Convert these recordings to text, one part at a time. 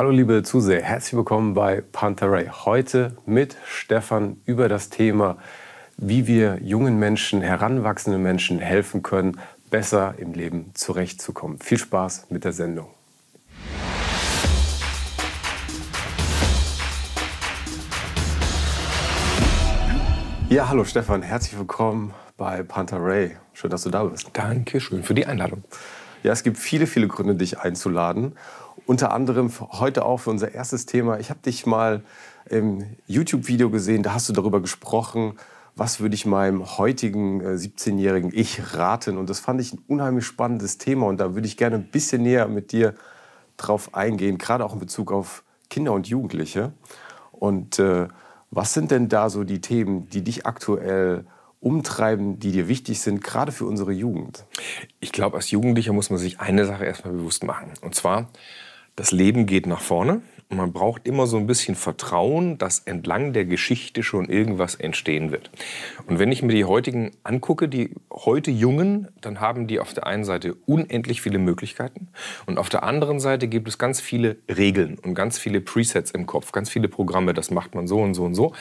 Hallo liebe Zuseher, herzlich willkommen bei Pantarei. Heute mit Stefan über das Thema, wie wir jungen Menschen, heranwachsenden Menschen helfen können, besser im Leben zurechtzukommen. Viel Spaß mit der Sendung. Ja, hallo Stefan, herzlich willkommen bei Pantarei. Schön, dass du da bist. Danke schön für die Einladung. Ja, es gibt viele, viele Gründe, dich einzuladen unter anderem heute auch für unser erstes Thema. Ich habe dich mal im YouTube-Video gesehen, da hast du darüber gesprochen, was würde ich meinem heutigen 17-jährigen äh, Ich raten. Und das fand ich ein unheimlich spannendes Thema und da würde ich gerne ein bisschen näher mit dir drauf eingehen, gerade auch in Bezug auf Kinder und Jugendliche. Und äh, was sind denn da so die Themen, die dich aktuell umtreiben, die dir wichtig sind, gerade für unsere Jugend? Ich glaube, als Jugendlicher muss man sich eine Sache erstmal bewusst machen. Und zwar, das Leben geht nach vorne und man braucht immer so ein bisschen Vertrauen, dass entlang der Geschichte schon irgendwas entstehen wird. Und wenn ich mir die heutigen angucke, die heute Jungen, dann haben die auf der einen Seite unendlich viele Möglichkeiten und auf der anderen Seite gibt es ganz viele Regeln und ganz viele Presets im Kopf, ganz viele Programme, das macht man so und so und so.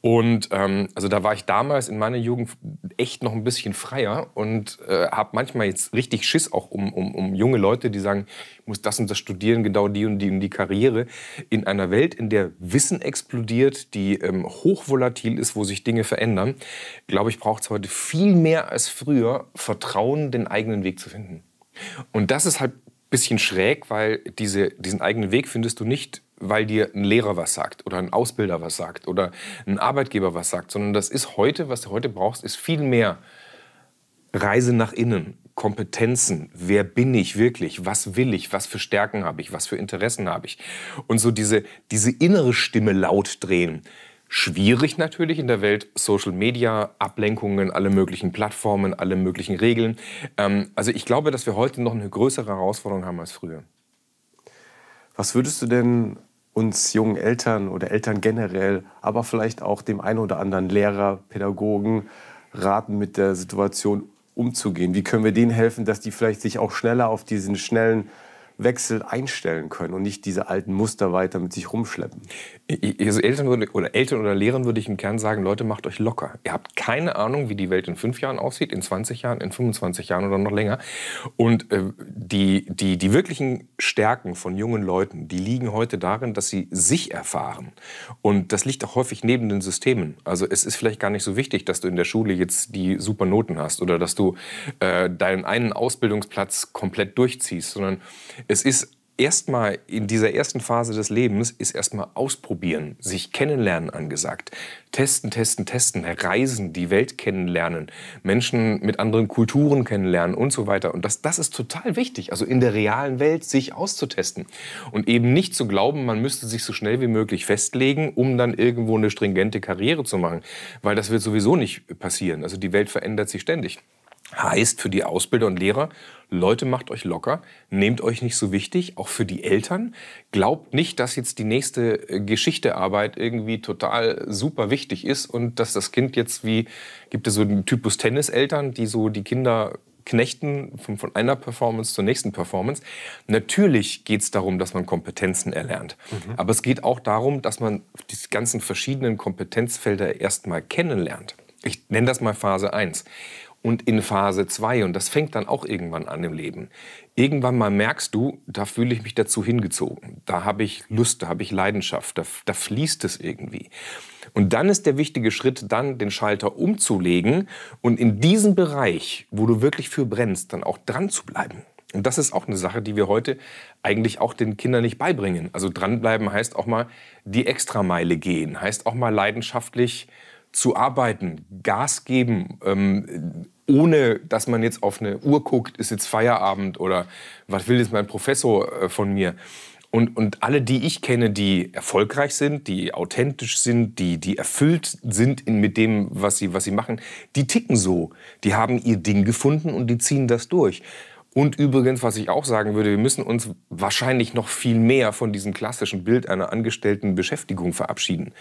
Und ähm, also da war ich damals in meiner Jugend echt noch ein bisschen freier und äh, habe manchmal jetzt richtig Schiss auch um, um, um junge Leute, die sagen, muss das und das studieren, genau die und die und die Karriere. In einer Welt, in der Wissen explodiert, die ähm, hochvolatil ist, wo sich Dinge verändern, glaube ich, braucht es heute viel mehr als früher Vertrauen, den eigenen Weg zu finden. Und das ist halt ein bisschen schräg, weil diese, diesen eigenen Weg findest du nicht weil dir ein Lehrer was sagt oder ein Ausbilder was sagt oder ein Arbeitgeber was sagt, sondern das ist heute, was du heute brauchst, ist viel mehr Reise nach innen, Kompetenzen, wer bin ich wirklich, was will ich, was für Stärken habe ich, was für Interessen habe ich. Und so diese, diese innere Stimme laut drehen. Schwierig natürlich in der Welt Social Media, Ablenkungen, alle möglichen Plattformen, alle möglichen Regeln. Ähm, also ich glaube, dass wir heute noch eine größere Herausforderung haben als früher. Was würdest du denn uns jungen Eltern oder Eltern generell, aber vielleicht auch dem einen oder anderen Lehrer, Pädagogen raten, mit der Situation umzugehen? Wie können wir denen helfen, dass die vielleicht sich auch schneller auf diesen schnellen Wechsel einstellen können und nicht diese alten Muster weiter mit sich rumschleppen. Also Eltern würde, oder Eltern oder Lehrern würde ich im Kern sagen, Leute, macht euch locker. Ihr habt keine Ahnung, wie die Welt in fünf Jahren aussieht, in 20 Jahren, in 25 Jahren oder noch länger. Und äh, die, die, die wirklichen Stärken von jungen Leuten, die liegen heute darin, dass sie sich erfahren. Und das liegt auch häufig neben den Systemen. Also es ist vielleicht gar nicht so wichtig, dass du in der Schule jetzt die super Noten hast oder dass du äh, deinen einen Ausbildungsplatz komplett durchziehst, sondern es ist erstmal in dieser ersten Phase des Lebens ist erstmal ausprobieren, sich kennenlernen angesagt. Testen, testen, testen, reisen, die Welt kennenlernen, Menschen mit anderen Kulturen kennenlernen und so weiter. Und das, das ist total wichtig, also in der realen Welt sich auszutesten und eben nicht zu glauben, man müsste sich so schnell wie möglich festlegen, um dann irgendwo eine stringente Karriere zu machen, weil das wird sowieso nicht passieren. Also die Welt verändert sich ständig. Heißt für die Ausbilder und Lehrer, Leute, macht euch locker, nehmt euch nicht so wichtig, auch für die Eltern. Glaubt nicht, dass jetzt die nächste äh, Geschichtearbeit irgendwie total super wichtig ist und dass das Kind jetzt wie, gibt es so den Typus Tenniseltern, die so die Kinder knechten von, von einer Performance zur nächsten Performance. Natürlich geht es darum, dass man Kompetenzen erlernt. Mhm. Aber es geht auch darum, dass man die ganzen verschiedenen Kompetenzfelder erstmal kennenlernt. Ich nenne das mal Phase 1 und in Phase 2. Und das fängt dann auch irgendwann an im Leben. Irgendwann mal merkst du, da fühle ich mich dazu hingezogen. Da habe ich Lust, da habe ich Leidenschaft, da, da fließt es irgendwie. Und dann ist der wichtige Schritt, dann den Schalter umzulegen und in diesem Bereich, wo du wirklich für brennst, dann auch dran zu bleiben. Und das ist auch eine Sache, die wir heute eigentlich auch den Kindern nicht beibringen. Also dranbleiben heißt auch mal die Extrameile gehen, heißt auch mal leidenschaftlich zu arbeiten, Gas geben, ähm, ohne dass man jetzt auf eine Uhr guckt, ist jetzt Feierabend oder was will jetzt mein Professor äh, von mir? Und, und alle, die ich kenne, die erfolgreich sind, die authentisch sind, die, die erfüllt sind in, mit dem, was sie, was sie machen, die ticken so. Die haben ihr Ding gefunden und die ziehen das durch. Und übrigens, was ich auch sagen würde, wir müssen uns wahrscheinlich noch viel mehr von diesem klassischen Bild einer angestellten Beschäftigung verabschieden.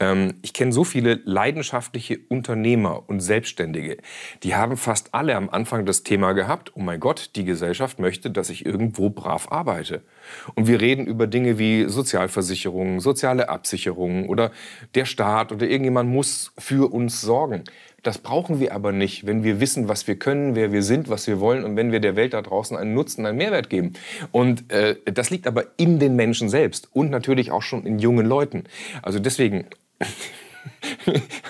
Ähm, ich kenne so viele leidenschaftliche Unternehmer und Selbstständige. Die haben fast alle am Anfang das Thema gehabt, oh mein Gott, die Gesellschaft möchte, dass ich irgendwo brav arbeite. Und wir reden über Dinge wie Sozialversicherungen, soziale Absicherungen oder der Staat oder irgendjemand muss für uns sorgen. Das brauchen wir aber nicht, wenn wir wissen, was wir können, wer wir sind, was wir wollen und wenn wir der Welt da draußen einen Nutzen, einen Mehrwert geben. Und äh, das liegt aber in den Menschen selbst und natürlich auch schon in jungen Leuten. Also deswegen,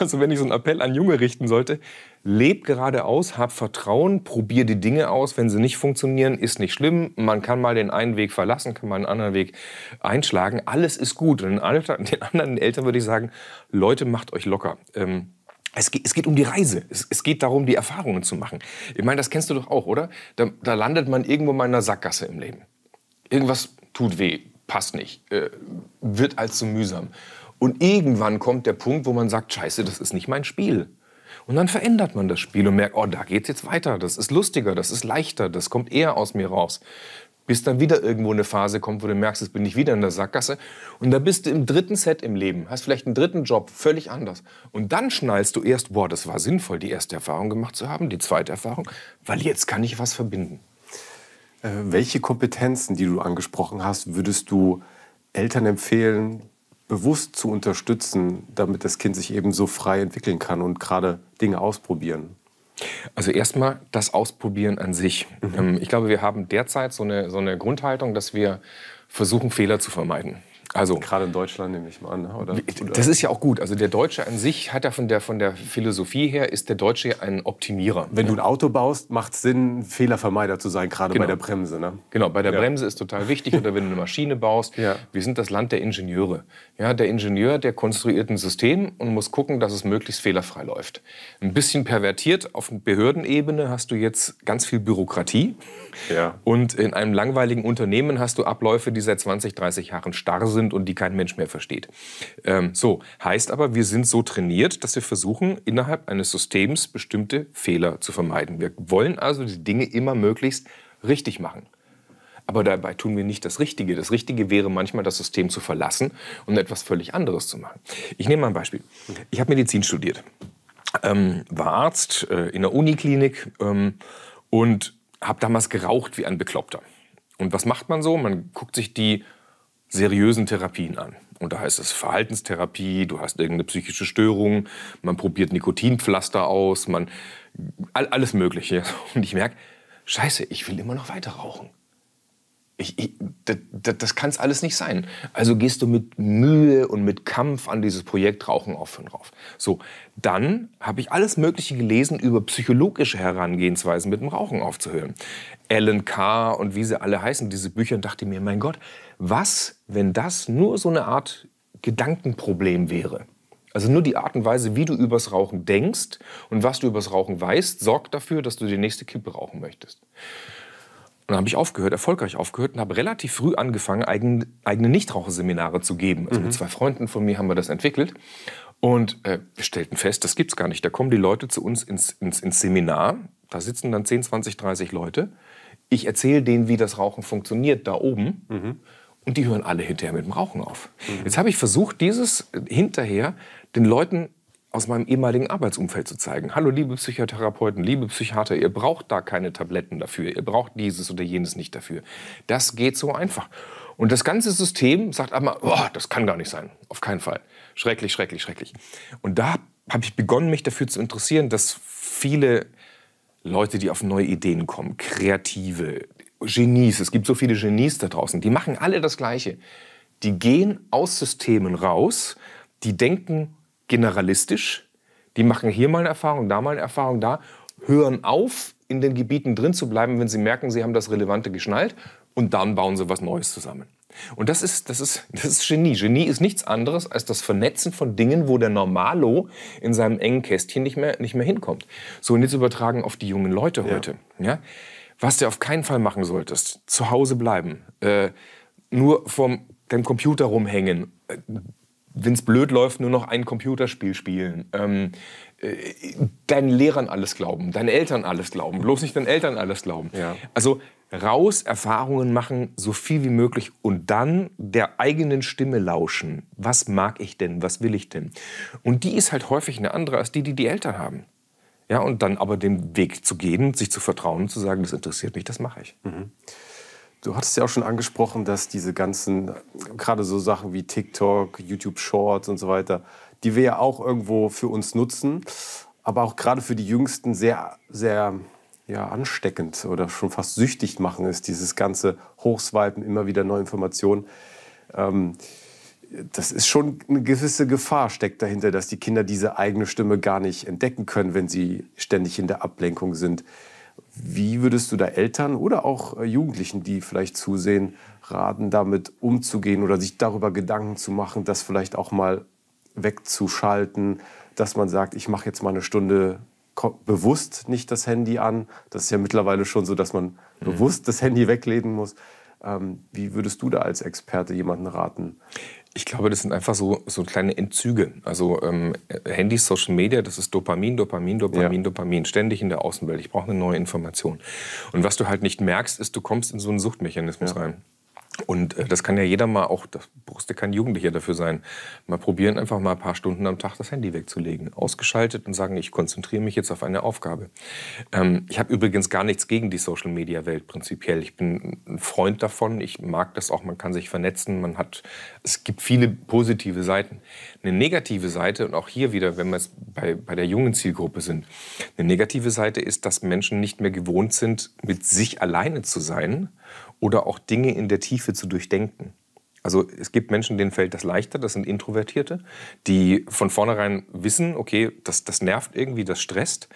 also wenn ich so einen Appell an Junge richten sollte, leb geradeaus, hab Vertrauen, probier die Dinge aus. Wenn sie nicht funktionieren, ist nicht schlimm. Man kann mal den einen Weg verlassen, kann mal einen anderen Weg einschlagen. Alles ist gut. Und den anderen Eltern würde ich sagen, Leute, macht euch locker. Ähm, es geht, es geht, um die Reise. Es, es, geht darum, die Erfahrungen zu machen. Ich meine, das kennst du doch auch, oder? Da, da, landet man irgendwo mal in einer Sackgasse im Leben. Irgendwas tut weh, passt nicht, äh, wird allzu mühsam. Und irgendwann kommt der Punkt, wo man sagt, scheiße, das ist nicht mein Spiel. Und dann verändert man das Spiel und merkt, oh, da geht's jetzt weiter. Das ist lustiger, das ist leichter, das kommt eher aus mir raus bis dann wieder irgendwo eine Phase kommt, wo du merkst, jetzt bin ich wieder in der Sackgasse. Und da bist du im dritten Set im Leben, hast vielleicht einen dritten Job, völlig anders. Und dann schnallst du erst, boah, das war sinnvoll, die erste Erfahrung gemacht zu haben, die zweite Erfahrung, weil jetzt kann ich was verbinden. Äh, welche Kompetenzen, die du angesprochen hast, würdest du Eltern empfehlen, bewusst zu unterstützen, damit das Kind sich eben so frei entwickeln kann und gerade Dinge ausprobieren? Also erstmal das Ausprobieren an sich. Mhm. Ähm, ich glaube, wir haben derzeit so eine, so eine Grundhaltung, dass wir versuchen, Fehler zu vermeiden. Also, Gerade in Deutschland nehme ich mal an, ne, oder? Das ist ja auch gut. Also der Deutsche an sich hat ja von der, von der Philosophie her, ist der Deutsche ein Optimierer. Wenn du ein Auto baust, macht es Sinn, Fehlervermeider zu sein, gerade genau. bei der Bremse. Ne? Genau, bei der ja. Bremse ist total wichtig. Oder wenn du eine Maschine baust, ja. wir sind das Land der Ingenieure. Ja, der Ingenieur, der konstruiert ein System und muss gucken, dass es möglichst fehlerfrei läuft. Ein bisschen pervertiert, auf Behördenebene hast du jetzt ganz viel Bürokratie. Ja. Und in einem langweiligen Unternehmen hast du Abläufe, die seit 20, 30 Jahren starr sind sind und die kein Mensch mehr versteht. Ähm, so, heißt aber, wir sind so trainiert, dass wir versuchen, innerhalb eines Systems bestimmte Fehler zu vermeiden. Wir wollen also die Dinge immer möglichst richtig machen. Aber dabei tun wir nicht das Richtige. Das Richtige wäre manchmal, das System zu verlassen und etwas völlig anderes zu machen. Ich nehme mal ein Beispiel. Ich habe Medizin studiert, ähm, war Arzt äh, in der Uniklinik ähm, und habe damals geraucht wie ein Bekloppter. Und was macht man so? Man guckt sich die seriösen Therapien an. Und da heißt es Verhaltenstherapie, du hast irgendeine psychische Störung, man probiert Nikotinpflaster aus, man all, alles Mögliche. Und ich merke, scheiße, ich will immer noch weiter rauchen. Ich, ich, das, das kann es alles nicht sein. Also gehst du mit Mühe und mit Kampf an dieses Projekt Rauchen aufhören rauf. So, dann habe ich alles Mögliche gelesen über psychologische Herangehensweisen mit dem Rauchen aufzuhören. Alan Carr und wie sie alle heißen, diese Bücher, und dachte mir, mein Gott, was, wenn das nur so eine Art Gedankenproblem wäre? Also nur die Art und Weise, wie du übers Rauchen denkst und was du übers Rauchen weißt, sorgt dafür, dass du die nächste Kippe rauchen möchtest. Und dann habe ich aufgehört, erfolgreich aufgehört und habe relativ früh angefangen, eigen, eigene Nichtraucherseminare zu geben. Also mhm. mit zwei Freunden von mir haben wir das entwickelt. Und äh, wir stellten fest, das gibt es gar nicht. Da kommen die Leute zu uns ins, ins, ins Seminar, da sitzen dann 10, 20, 30 Leute. Ich erzähle denen, wie das Rauchen funktioniert da oben. Mhm. Und die hören alle hinterher mit dem Rauchen auf. Mhm. Jetzt habe ich versucht, dieses äh, hinterher den Leuten aus meinem ehemaligen Arbeitsumfeld zu zeigen. Hallo, liebe Psychotherapeuten, liebe Psychiater, ihr braucht da keine Tabletten dafür, ihr braucht dieses oder jenes nicht dafür. Das geht so einfach. Und das ganze System sagt einmal, oh, das kann gar nicht sein, auf keinen Fall. Schrecklich, schrecklich, schrecklich. Und da habe ich begonnen, mich dafür zu interessieren, dass viele Leute, die auf neue Ideen kommen, kreative Genies, es gibt so viele Genies da draußen, die machen alle das Gleiche. Die gehen aus Systemen raus, die denken, generalistisch. Die machen hier mal eine Erfahrung, da mal eine Erfahrung, da, hören auf, in den Gebieten drin zu bleiben, wenn sie merken, sie haben das Relevante geschnallt und dann bauen sie was Neues zusammen. Und das ist, das ist, das ist Genie. Genie ist nichts anderes als das Vernetzen von Dingen, wo der Normalo in seinem engen Kästchen nicht mehr, nicht mehr hinkommt. So, und jetzt übertragen auf die jungen Leute heute. Ja. ja? Was du auf keinen Fall machen solltest, zu Hause bleiben, äh, nur vom dem Computer rumhängen, äh, wenn es blöd läuft, nur noch ein Computerspiel spielen. Ähm, äh, deinen Lehrern alles glauben, deinen Eltern alles glauben, bloß nicht deinen Eltern alles glauben. Ja. Also raus, Erfahrungen machen, so viel wie möglich und dann der eigenen Stimme lauschen. Was mag ich denn? Was will ich denn? Und die ist halt häufig eine andere als die, die die Eltern haben. Ja, und dann aber den Weg zu gehen, sich zu vertrauen, und zu sagen, das interessiert mich, das mache ich. Mhm. Du hattest ja auch schon angesprochen, dass diese ganzen, gerade so Sachen wie TikTok, YouTube Shorts und so weiter, die wir ja auch irgendwo für uns nutzen, aber auch gerade für die Jüngsten sehr, sehr ja, ansteckend oder schon fast süchtig machen ist, dieses ganze Hochswipen, immer wieder neue Informationen. Ähm, das ist schon eine gewisse Gefahr steckt dahinter, dass die Kinder diese eigene Stimme gar nicht entdecken können, wenn sie ständig in der Ablenkung sind. Wie würdest du da Eltern oder auch äh, Jugendlichen, die vielleicht zusehen, raten, damit umzugehen oder sich darüber Gedanken zu machen, das vielleicht auch mal wegzuschalten, dass man sagt, ich mache jetzt mal eine Stunde bewusst nicht das Handy an. Das ist ja mittlerweile schon so, dass man mhm. bewusst das Handy weglegen muss. Ähm, wie würdest du da als Experte jemanden raten? Ich glaube, das sind einfach so, so kleine Entzüge. Also ähm, Handys, Social Media, das ist Dopamin, Dopamin, Dopamin, ja. Dopamin. Ständig in der Außenwelt. Ich brauche eine neue Information. Und was du halt nicht merkst, ist, du kommst in so einen Suchtmechanismus ja. rein. Und äh, das kann ja jeder mal, auch das brauchst kein Jugendlicher dafür sein, mal probieren, einfach mal ein paar Stunden am Tag das Handy wegzulegen, ausgeschaltet und sagen, ich konzentriere mich jetzt auf eine Aufgabe. Ähm, ich habe übrigens gar nichts gegen die Social-Media-Welt prinzipiell. Ich bin ein Freund davon, ich mag das auch, man kann sich vernetzen, man hat, es gibt viele positive Seiten. Eine negative Seite, und auch hier wieder, wenn wir es bei, bei der jungen Zielgruppe sind, eine negative Seite ist, dass Menschen nicht mehr gewohnt sind, mit sich alleine zu sein oder auch Dinge in der Tiefe zu durchdenken. Also es gibt Menschen, denen fällt das leichter, das sind Introvertierte, die von vornherein wissen, okay, das, das nervt irgendwie, das stresst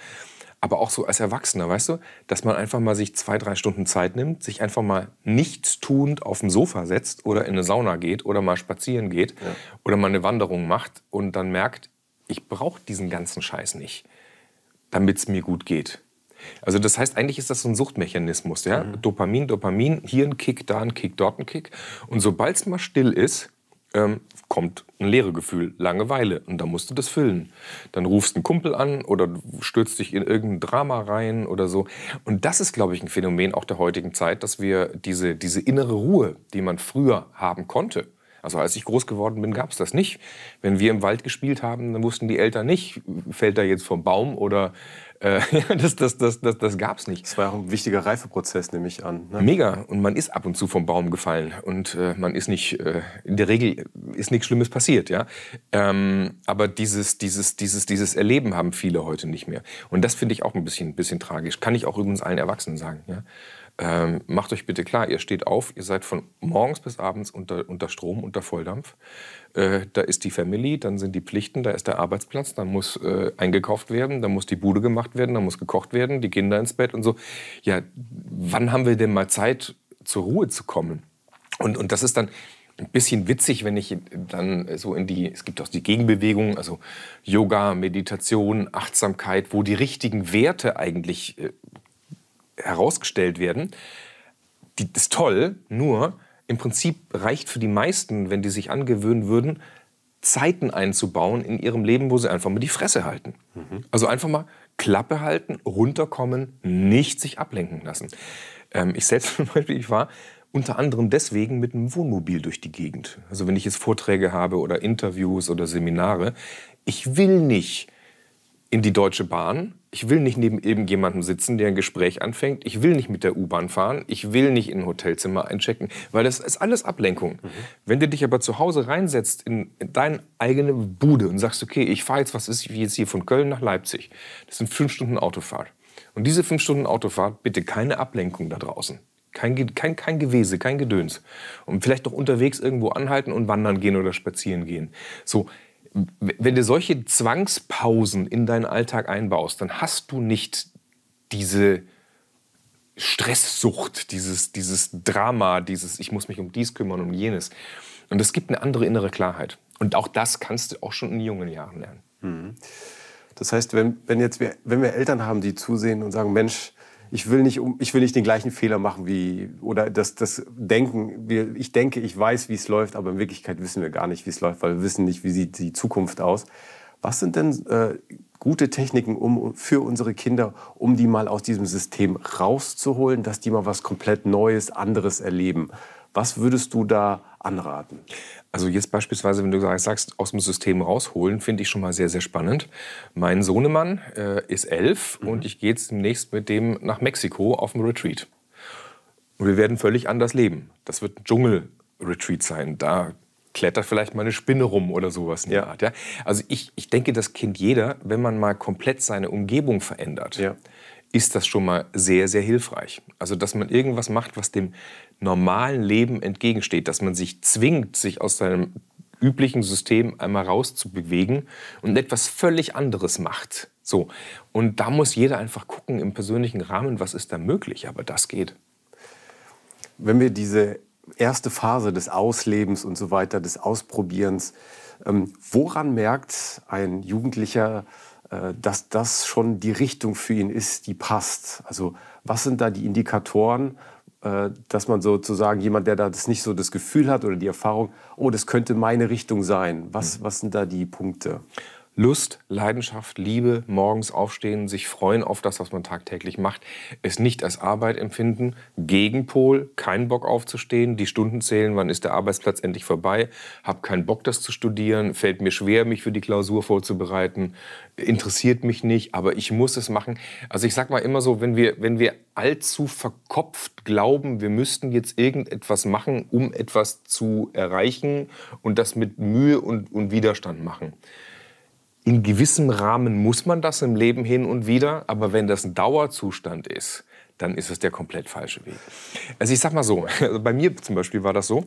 aber auch so als Erwachsener, weißt du, dass man einfach mal sich zwei, drei Stunden Zeit nimmt, sich einfach mal nichtstuend auf dem Sofa setzt oder in eine Sauna geht oder mal spazieren geht ja. oder mal eine Wanderung macht und dann merkt, ich brauche diesen ganzen Scheiß nicht, damit es mir gut geht. Also das heißt, eigentlich ist das so ein Suchtmechanismus, ja? Mhm. Dopamin, Dopamin, hier ein Kick, da ein Kick, dort ein Kick. Und sobald es mal still ist, ähm, kommt ein leere Gefühl, Langeweile. Und da musst du das füllen. Dann rufst einen Kumpel an oder stürzt dich in irgendein Drama rein oder so. Und das ist, glaube ich, ein Phänomen auch der heutigen Zeit, dass wir diese, diese innere Ruhe, die man früher haben konnte, also als ich groß geworden bin, gab es das nicht. Wenn wir im Wald gespielt haben, dann wussten die Eltern nicht, fällt er jetzt vom Baum oder äh, das, das, das, das, das gab es nicht. Das war auch ein wichtiger Reifeprozess, nehme ich an. Ne? Mega. Und man ist ab und zu vom Baum gefallen. Und äh, man ist nicht, äh, in der Regel ist nichts Schlimmes passiert. Ja? Ähm, aber dieses, dieses, dieses, dieses Erleben haben viele heute nicht mehr. Und das finde ich auch ein bisschen, bisschen tragisch. Kann ich auch übrigens allen Erwachsenen sagen. Ja? ähm, macht euch bitte klar, ihr steht auf, ihr seid von morgens bis abends unter, unter Strom, unter Volldampf. Äh, da ist die Family, dann sind die Pflichten, da ist der Arbeitsplatz, dann muss äh, eingekauft werden, dann muss die Bude gemacht werden, dann muss gekocht werden, die Kinder ins Bett und so. Ja, wann haben wir denn mal Zeit, zur Ruhe zu kommen? Und, und das ist dann, ein bisschen witzig, wenn ich dann so in die, es gibt auch die Gegenbewegung, also Yoga, Meditation, Achtsamkeit, wo die richtigen Werte eigentlich äh, herausgestellt werden, die ist toll, nur im Prinzip reicht für die meisten, wenn die sich angewöhnen würden, Zeiten einzubauen in ihrem Leben, wo sie einfach mal die Fresse halten. Mhm. Also einfach mal Klappe halten, runterkommen, nicht sich ablenken lassen. Ähm, ich selbst zum Beispiel, ich war unter anderem deswegen mit einem Wohnmobil durch die Gegend. Also wenn ich jetzt Vorträge habe oder Interviews oder Seminare, ich will nicht in die Deutsche Bahn. Ich will nicht neben irgendjemandem sitzen, der ein Gespräch anfängt. Ich will nicht mit der U-Bahn fahren. Ich will nicht in ein Hotelzimmer einchecken, weil das ist alles Ablenkung. Mhm. Wenn du dich aber zu Hause reinsetzt in, deine eigene Bude und sagst, okay, ich fahre jetzt, was ist jetzt hier von Köln nach Leipzig? Das sind fünf Stunden Autofahrt. Und diese fünf Stunden Autofahrt, bitte keine Ablenkung da draußen. Kein, kein, kein Gewese, kein Gedöns. Und vielleicht noch unterwegs irgendwo anhalten und wandern gehen oder spazieren gehen. So, wenn du solche Zwangspausen in deinen Alltag einbaust, dann hast du nicht diese Stresssucht, dieses, dieses Drama, dieses Ich muss mich um dies kümmern, um jenes. Und es gibt eine andere innere Klarheit. Und auch das kannst du auch schon in jungen Jahren lernen. Mhm. Das heißt, wenn, wenn, jetzt wir, wenn wir Eltern haben, die zusehen und sagen, Mensch, ich will nicht, ich will nicht den gleichen Fehler machen wie, oder das, das Denken, ich denke, ich weiß, wie es läuft, aber in Wirklichkeit wissen wir gar nicht, wie es läuft, weil wir wissen nicht, wie sieht die Zukunft aus. Was sind denn äh, gute Techniken um, für unsere Kinder, um die mal aus diesem System rauszuholen, dass die mal was komplett Neues, anderes erleben? Was würdest du da anraten. Also jetzt beispielsweise, wenn du sagst, aus dem System rausholen, finde ich schon mal sehr, sehr spannend. Mein Sohnemann äh, ist elf mhm. und ich gehe jetzt demnächst mit dem nach Mexiko auf einen Retreat. Und wir werden völlig anders leben. Das wird ein Dschungel-Retreat sein. Da klettert vielleicht mal eine Spinne rum oder sowas in ja. Art. Ja? Also ich, ich denke, das kennt jeder, wenn man mal komplett seine Umgebung verändert. Ja. ist das schon mal sehr, sehr hilfreich. Also, dass man irgendwas macht, was dem normalen Leben entgegensteht, dass man sich zwingt, sich aus seinem üblichen System einmal rauszubewegen und etwas völlig anderes macht. So. Und da muss jeder einfach gucken im persönlichen Rahmen, was ist da möglich, aber das geht. Wenn wir diese erste Phase des Auslebens und so weiter, des Ausprobierens, ähm, woran merkt ein Jugendlicher, äh, dass das schon die Richtung für ihn ist, die passt? Also was sind da die Indikatoren, äh, dass man sozusagen jemand, der da das nicht so das Gefühl hat oder die Erfahrung, oh, das könnte meine Richtung sein. Was, mhm. was sind da die Punkte? Lust, Leidenschaft, Liebe, morgens aufstehen, sich freuen auf das, was man tagtäglich macht, es nicht als Arbeit empfinden, Gegenpol, kein Bock aufzustehen, die Stunden zählen, wann ist der Arbeitsplatz endlich vorbei, habe keinen Bock, das zu studieren, fällt mir schwer, mich für die Klausur vorzubereiten, interessiert mich nicht, aber ich muss es machen. Also ich sag mal immer so, wenn wir, wenn wir allzu verkopft glauben, wir müssten jetzt irgendetwas machen, um etwas zu erreichen und das mit Mühe und, und Widerstand machen in gewissem Rahmen muss man das im Leben hin und wieder, aber wenn das ein Dauerzustand ist, dann ist es der komplett falsche Weg. Also ich sag mal so, also bei mir zum Beispiel war das so,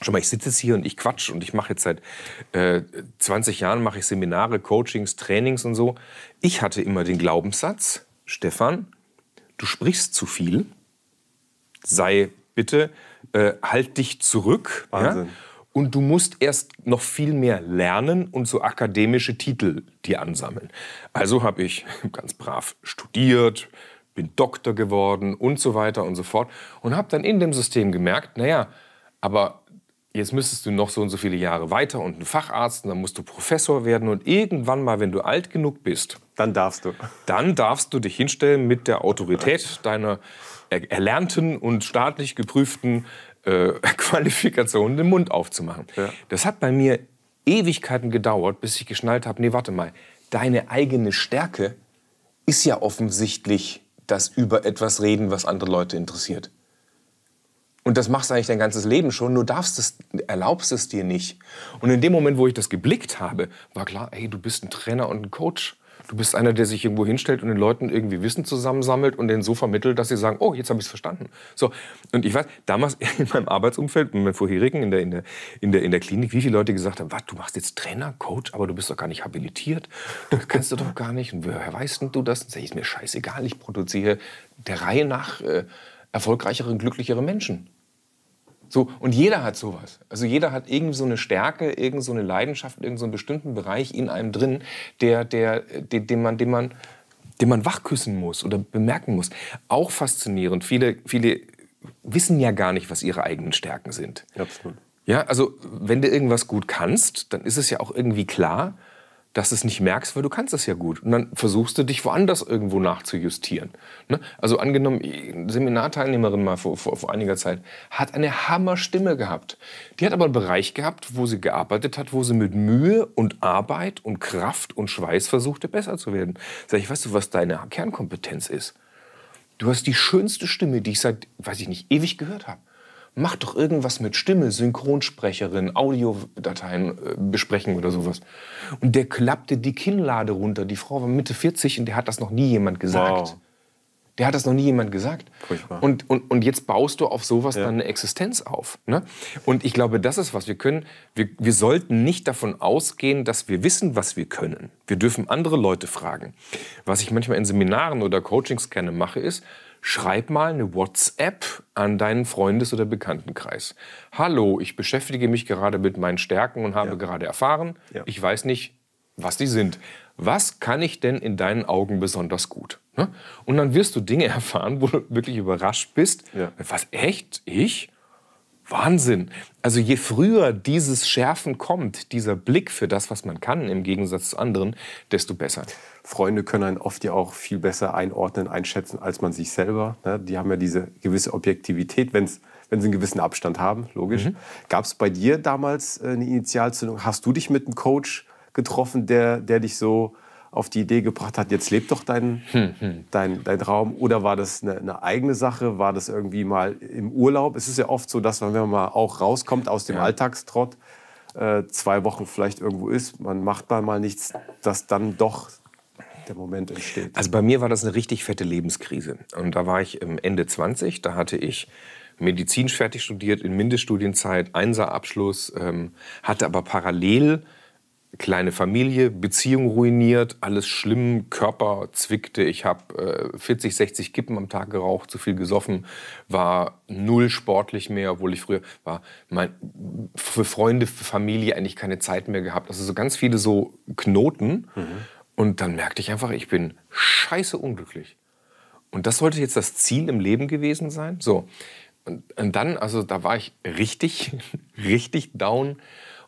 Schon mal, ich sitze jetzt hier und ich quatsch und ich mache jetzt seit äh, 20 Jahren mache ich Seminare, Coachings, Trainings und so. Ich hatte immer den Glaubenssatz, Stefan, du sprichst zu viel, sei bitte, äh, halt dich zurück. Wahnsinn. Ja? und du musst erst noch viel mehr lernen und so akademische Titel dir ansammeln. Also habe ich ganz brav studiert, bin Doktor geworden und so weiter und so fort und habe dann in dem System gemerkt, naja, aber jetzt müsstest du noch so und so viele Jahre weiter und ein Facharzt und dann musst du Professor werden und irgendwann mal, wenn du alt genug bist, dann darfst du. Dann darfst du dich hinstellen mit der Autorität deiner erlernten und staatlich geprüften äh, Qualifikation, den Mund aufzumachen. Ja. Das hat bei mir Ewigkeiten gedauert, bis ich geschnallt habe, nee, warte mal, deine eigene Stärke ist ja offensichtlich das über etwas reden, was andere Leute interessiert. Und das machst du eigentlich dein ganzes Leben schon, nur darfst es, erlaubst es dir nicht. Und in dem Moment, wo ich das geblickt habe, war klar, hey, du bist ein Trainer und ein Coach. Du bist einer, der sich irgendwo hinstellt und den Leuten irgendwie Wissen zusammensammelt und den so vermittelt, dass sie sagen, oh, jetzt habe ich es verstanden. So, und ich weiß, damals in meinem Arbeitsumfeld, in meinem vorherigen, in der, in, der, in, der, in der Klinik, wie viele Leute gesagt haben, was, du machst jetzt Trainer, Coach, aber du bist doch gar nicht habilitiert, das kannst du doch gar nicht und woher weißt denn du das? Und sag ich, ist mir scheißegal, ich produziere der Reihe nach äh, erfolgreichere und glücklichere Menschen. So, und jeder hat sowas. Also jeder hat irgend so eine Stärke, irgend so eine Leidenschaft, irgend so einen bestimmten Bereich in einem drin, der, der, den, den man, den man, den man wachküssen muss oder bemerken muss. Auch faszinierend. Viele, viele wissen ja gar nicht, was ihre eigenen Stärken sind. Absolut. Ja, also wenn du irgendwas gut kannst, dann ist es ja auch irgendwie klar, dass du es nicht merkst, weil du kannst es ja gut. Und dann versuchst du dich woanders irgendwo nachzujustieren. Ne? Also angenommen, Seminarteilnehmerin mal vor, vor, vor einiger Zeit hat eine Hammerstimme gehabt. Die hat aber einen Bereich gehabt, wo sie gearbeitet hat, wo sie mit Mühe und Arbeit und Kraft und Schweiß versuchte, besser zu werden. Sag ich, weißt du, was deine Kernkompetenz ist? Du hast die schönste Stimme, die ich seit, weiß ich nicht, ewig gehört habe mach doch irgendwas mit Stimme, Synchronsprecherin, Audiodateien äh, besprechen oder sowas. Und der klappte die Kinnlade runter. Die Frau war Mitte 40 und der hat das noch nie jemand gesagt. Wow. Der hat das noch nie jemand gesagt. Und, und, und jetzt baust du auf sowas ja. dann eine Existenz auf. Ne? Und ich glaube, das ist was wir können. Wir, wir sollten nicht davon ausgehen, dass wir wissen, was wir können. Wir dürfen andere Leute fragen. Was ich manchmal in Seminaren oder Coachings gerne mache, ist, Schreib mal eine WhatsApp an deinen Freundes- oder Bekanntenkreis. Hallo, ich beschäftige mich gerade mit meinen Stärken und habe ja. gerade erfahren, ja. ich weiß nicht, was die sind. Was kann ich denn in deinen Augen besonders gut? Ne? Und dann wirst du Dinge erfahren, wo du wirklich überrascht bist. Ja. Was, echt? Ich? Wahnsinn. Also je früher dieses Schärfen kommt, dieser Blick für das, was man kann, im Gegensatz zu anderen, desto besser. Freunde können einen oft ja auch viel besser einordnen, einschätzen als man sich selber. Ne? Die haben ja diese gewisse Objektivität, wenn sie einen gewissen Abstand haben, logisch. Mhm. Gab es bei dir damals äh, eine Initialzündung? Hast du dich mit einem Coach getroffen, der, der dich so auf die Idee gebracht hat, jetzt lebt doch dein, hm, hm. dein, dein Raum? Oder war das eine, eine, eigene Sache? War das irgendwie mal im Urlaub? Es ist ja oft so, dass man, wenn man mal auch rauskommt aus dem ja. Alltagstrott, äh, zwei Wochen vielleicht irgendwo ist, man macht mal, mal nichts, dass dann doch der Moment entsteht. Also bei mir war das eine richtig fette Lebenskrise. Und da war ich Ende 20, da hatte ich medizinisch fertig studiert, in Mindeststudienzeit, Einser-Abschluss, ähm, hatte aber parallel kleine Familie, Beziehung ruiniert, alles schlimm, Körper zwickte. Ich habe äh, 40, 60 Kippen am Tag geraucht, zu viel gesoffen, war null sportlich mehr, obwohl ich früher war. Mein, für Freunde, für Familie eigentlich keine Zeit mehr gehabt. Also so ganz viele so Knoten. Mhm. Und dann merkte ich einfach, ich bin scheiße unglücklich. Und das sollte jetzt das Ziel im Leben gewesen sein. So. Und, und dann, also da war ich richtig, richtig down.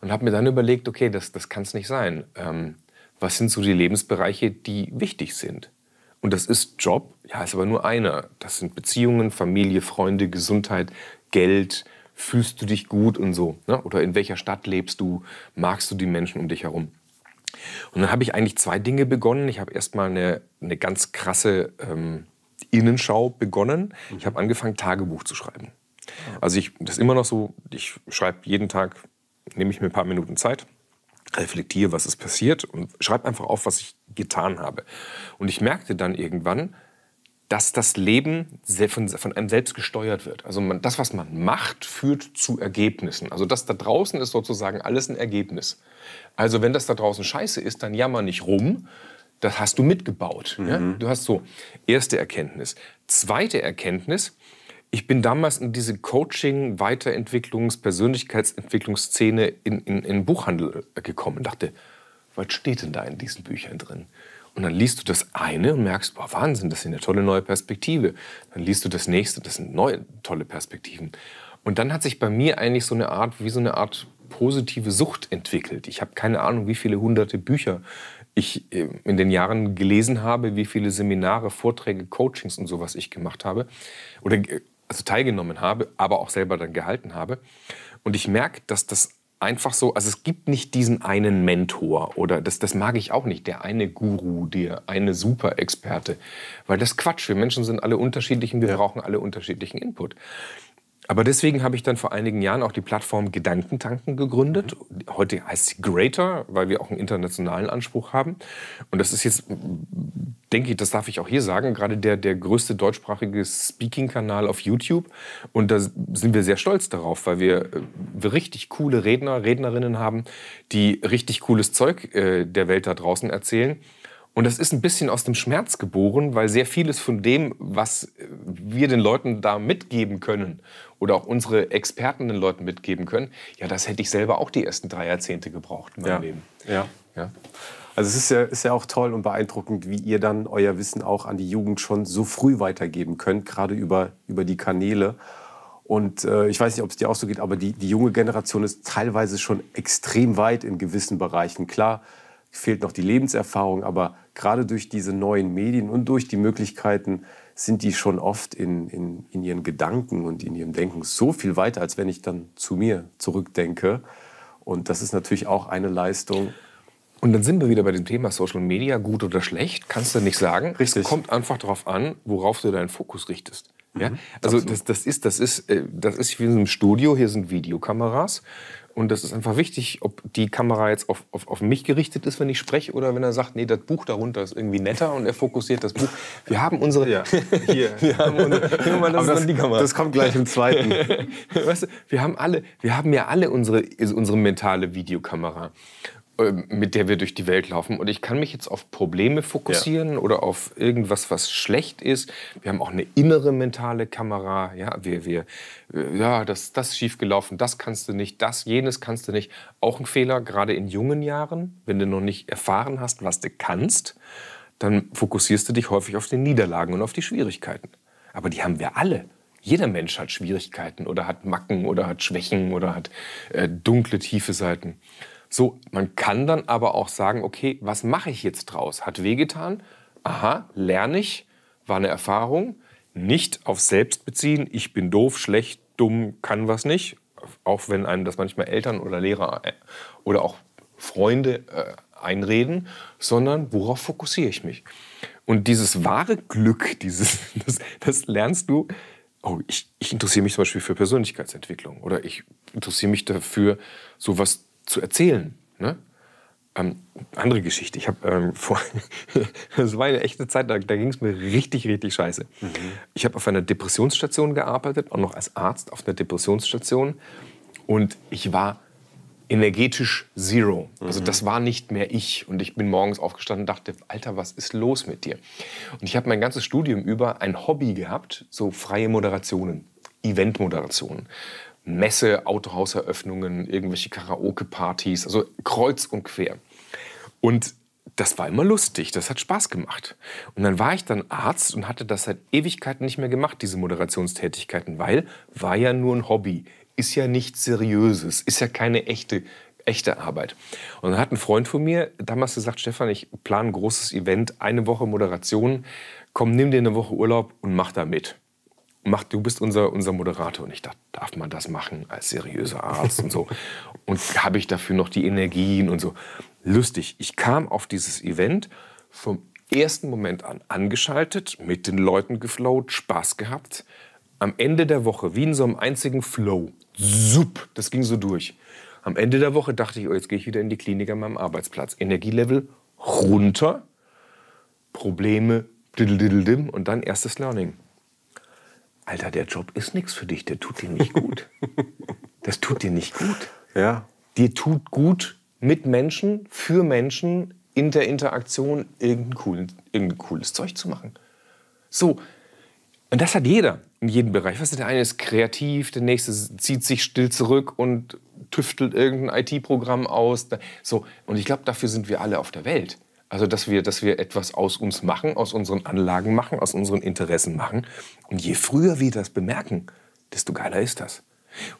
Und habe mir dann überlegt, okay, das, das kann es nicht sein. Ähm, was sind so die Lebensbereiche, die wichtig sind? Und das ist Job, ja, ist aber nur einer. Das sind Beziehungen, Familie, Freunde, Gesundheit, Geld, fühlst du dich gut und so. Ne? Oder in welcher Stadt lebst du, magst du die Menschen um dich herum. Und dann habe ich eigentlich zwei Dinge begonnen. Ich habe erstmal eine, eine ganz krasse ähm, Innenschau begonnen. Ich habe angefangen, Tagebuch zu schreiben. Ah. Also ich, das ist immer noch so, ich schreibe jeden Tag nehme ich mir ein paar Minuten Zeit, reflektiere, was ist passiert und schreibe einfach auf, was ich getan habe. Und ich merkte dann irgendwann, dass das Leben von, einem selbst gesteuert wird. Also man, das, was man macht, führt zu Ergebnissen. Also das da draußen ist sozusagen alles ein Ergebnis. Also wenn das da draußen scheiße ist, dann jammer nicht rum, das hast du mitgebaut. Mhm. Ja? Du hast so erste Erkenntnis. Zweite Erkenntnis, ich bin damals in diese Coaching, Weiterentwicklungs-, Persönlichkeitsentwicklungsszene in, in, in Buchhandel äh, gekommen und dachte, was steht denn da in diesen Büchern drin? Und dann liest du das eine und merkst, boah, Wahnsinn, das ist eine tolle neue Perspektive. Dann liest du das nächste, das sind neue tolle Perspektiven. Und dann hat sich bei mir eigentlich so eine Art, wie so eine Art positive Sucht entwickelt. Ich habe keine Ahnung, wie viele hunderte Bücher ich äh, in den Jahren gelesen habe, wie viele Seminare, Vorträge, Coachings und sowas ich gemacht habe oder äh, also teilgenommen habe, aber auch selber dann gehalten habe. Und ich merke, dass das einfach so, also es gibt nicht diesen einen Mentor oder das, das mag ich auch nicht, der eine Guru, der eine Superexperte, weil das Quatsch. Wir Menschen sind alle unterschiedlich und wir brauchen alle unterschiedlichen Input. Aber deswegen habe ich dann vor einigen Jahren auch die Plattform Gedankentanken gegründet. Heute heißt sie Greater, weil wir auch einen internationalen Anspruch haben. Und das ist jetzt, denke ich, das darf ich auch hier sagen, gerade der, der größte deutschsprachige Speaking-Kanal auf YouTube. Und da sind wir sehr stolz darauf, weil wir, äh, wir richtig coole Redner, Rednerinnen haben, die richtig cooles Zeug äh, der Welt da draußen erzählen. Und das ist ein bisschen aus dem Schmerz geboren, weil sehr vieles von dem, was äh, wir den Leuten da mitgeben können oder auch unsere Experten den Leuten mitgeben können, ja, das hätte ich selber auch die ersten drei Jahrzehnte gebraucht in meinem ja. Leben. Ja. ja. Also es ist ja, ist ja auch toll und beeindruckend, wie ihr dann euer Wissen auch an die Jugend schon so früh weitergeben könnt, gerade über, über die Kanäle. Und äh, ich weiß nicht, ob es dir auch so geht, aber die, die junge Generation ist teilweise schon extrem weit in gewissen Bereichen. Klar, fehlt noch die Lebenserfahrung, aber gerade durch diese neuen Medien und durch die Möglichkeiten sind die schon oft in, in, in ihren Gedanken und in ihrem Denken so viel weiter, als wenn ich dann zu mir zurückdenke. Und das ist natürlich auch eine Leistung. Und dann sind wir wieder bei dem Thema Social Media, gut oder schlecht, kannst du nicht sagen. Richtig. Es kommt einfach darauf an, worauf du deinen Fokus richtest. Ja? Mhm, also das, das, ist, das, ist, äh, das ist wie in einem Studio, hier sind Videokameras und das ist einfach wichtig, ob die Kamera jetzt auf, auf, auf mich gerichtet ist, wenn ich spreche, oder wenn er sagt, nee, das Buch darunter ist irgendwie netter und er fokussiert das Buch. Wir haben unsere. Ja, hier. wir haben unsere, das, das, die Kamera. das kommt gleich im zweiten. weißt du, wir haben alle, wir haben ja alle unsere, also unsere mentale Videokamera. Äh, mit der wir durch die Welt laufen. Und ich kann mich jetzt auf Probleme fokussieren ja. oder auf irgendwas, was schlecht ist. Wir haben auch eine innere mentale Kamera. Ja, wir, wir, äh, ja, das, das schiefgelaufen, das kannst du nicht, das, jenes kannst du nicht. Auch ein Fehler, gerade in jungen Jahren, wenn du noch nicht erfahren hast, was du kannst, dann fokussierst du dich häufig auf die Niederlagen und auf die Schwierigkeiten. Aber die haben wir alle. Jeder Mensch hat Schwierigkeiten oder hat Macken oder hat Schwächen oder hat äh, dunkle, tiefe Seiten. So, man kann dann aber auch sagen, okay, was mache ich jetzt draus? Hat wehgetan? Aha, lerne ich, war eine Erfahrung. Nicht auf selbst beziehen, ich bin doof, schlecht, dumm, kann was nicht. Auch wenn einem das manchmal Eltern oder Lehrer äh, oder auch Freunde äh, einreden, sondern worauf fokussiere ich mich? Und dieses wahre Glück, dieses, das, das lernst du. Oh, ich, ich interessiere mich zum Beispiel für Persönlichkeitsentwicklung oder ich interessiere mich dafür, so was zu erzählen. Ne? Ähm, andere Geschichte. Ich habe ähm, vor, das war eine echte Zeit, da, da ging es mir richtig, richtig scheiße. Mhm. Ich habe auf einer Depressionsstation gearbeitet, auch noch als Arzt auf einer Depressionsstation. Und ich war energetisch zero. Also mhm. das war nicht mehr ich. Und ich bin morgens aufgestanden und dachte, Alter, was ist los mit dir? Und ich habe mein ganzes Studium über ein Hobby gehabt, so freie Moderationen, Eventmoderationen. Messe, Autohauseröffnungen, irgendwelche Karaoke-Partys, also kreuz und quer. Und das war immer lustig, das hat Spaß gemacht. Und dann war ich dann Arzt und hatte das seit Ewigkeiten nicht mehr gemacht, diese Moderationstätigkeiten, weil war ja nur ein Hobby, ist ja nichts Seriöses, ist ja keine echte, echte Arbeit. Und dann hat ein Freund von mir damals gesagt, Stefan, ich plane ein großes Event, eine Woche Moderation, komm, nimm dir eine Woche Urlaub und mach da mit mach, du bist unser, unser Moderator. Und ich dachte, darf man das machen als seriöser Arzt und so? Und habe ich dafür noch die Energien und so? Lustig, ich kam auf dieses Event vom ersten Moment an angeschaltet, mit den Leuten geflowt, Spaß gehabt. Am Ende der Woche, wie in so einem einzigen Flow, sup, das ging so durch. Am Ende der Woche dachte ich, oh, jetzt gehe ich wieder in die Klinik an meinem Arbeitsplatz. Energielevel runter, Probleme, und dann erstes Learning. Alter, der Job ist nichts für dich, der tut dir nicht gut. das tut dir nicht gut. Ja. Dir tut gut, mit Menschen, für Menschen, in der Interaktion irgendein, cool, irgendein cooles Zeug zu machen. So, und das hat jeder in jedem Bereich. Was der eine ist kreativ, der nächste zieht sich still zurück und tüftelt irgendein IT-Programm aus. So, und ich glaube, dafür sind wir alle auf der Welt. Also, dass wir, dass wir etwas aus uns machen, aus unseren Anlagen machen, aus unseren Interessen machen. Und je früher wir das bemerken, desto geiler ist das.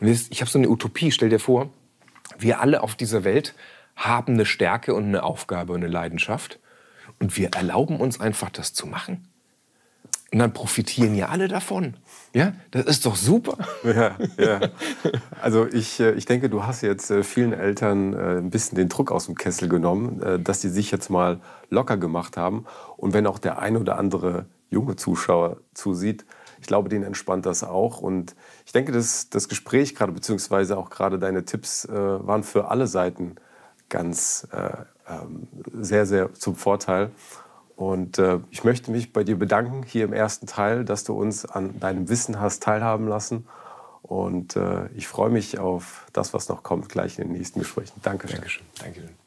Und jetzt, ich habe so eine Utopie, stell dir vor, wir alle auf dieser Welt haben eine Stärke und eine Aufgabe und eine Leidenschaft. Und wir erlauben uns einfach, das zu machen. Und dann profitieren ja alle davon. Ja, das ist doch super. Ja, ja. Also ich, äh, ich denke, du hast jetzt äh, vielen Eltern äh, ein bisschen den Druck aus dem Kessel genommen, dass sie sich jetzt mal locker gemacht haben. Und wenn auch der ein oder andere junge Zuschauer zusieht, ich glaube, den entspannt das auch. Und ich denke, das, das Gespräch gerade, beziehungsweise auch gerade deine Tipps, waren für alle Seiten ganz ähm, sehr, sehr zum Vorteil. Und äh, ich möchte mich bei dir bedanken hier im ersten Teil, dass du uns an deinem Wissen hast teilhaben lassen. Und äh, ich freue mich auf das, was noch kommt, gleich in den nächsten Gesprächen. Dankeschön. Dankeschön. Dankeschön.